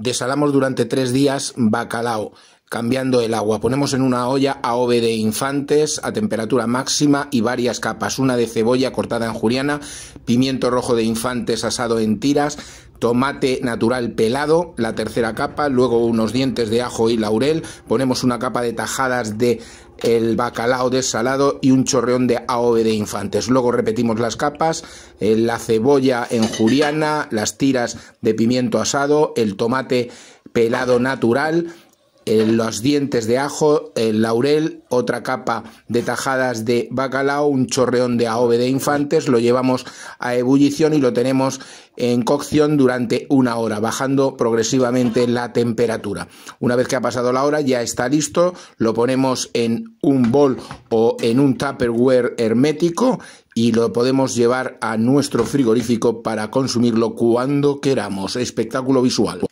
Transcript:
desalamos durante tres días bacalao cambiando el agua. Ponemos en una olla AOVE de infantes a temperatura máxima y varias capas. Una de cebolla cortada en juliana, pimiento rojo de infantes asado en tiras, tomate natural pelado, la tercera capa, luego unos dientes de ajo y laurel, ponemos una capa de tajadas de el bacalao desalado y un chorreón de AOVE de infantes. Luego repetimos las capas, eh, la cebolla en juliana, las tiras de pimiento asado, el tomate pelado natural, eh, los dientes de ajo, el eh, laurel, otra capa de tajadas de bacalao, un chorreón de aove de infantes, lo llevamos a ebullición y lo tenemos en cocción durante una hora, bajando progresivamente la temperatura. Una vez que ha pasado la hora ya está listo, lo ponemos en un bol o en un tupperware hermético y lo podemos llevar a nuestro frigorífico para consumirlo cuando queramos. Espectáculo visual.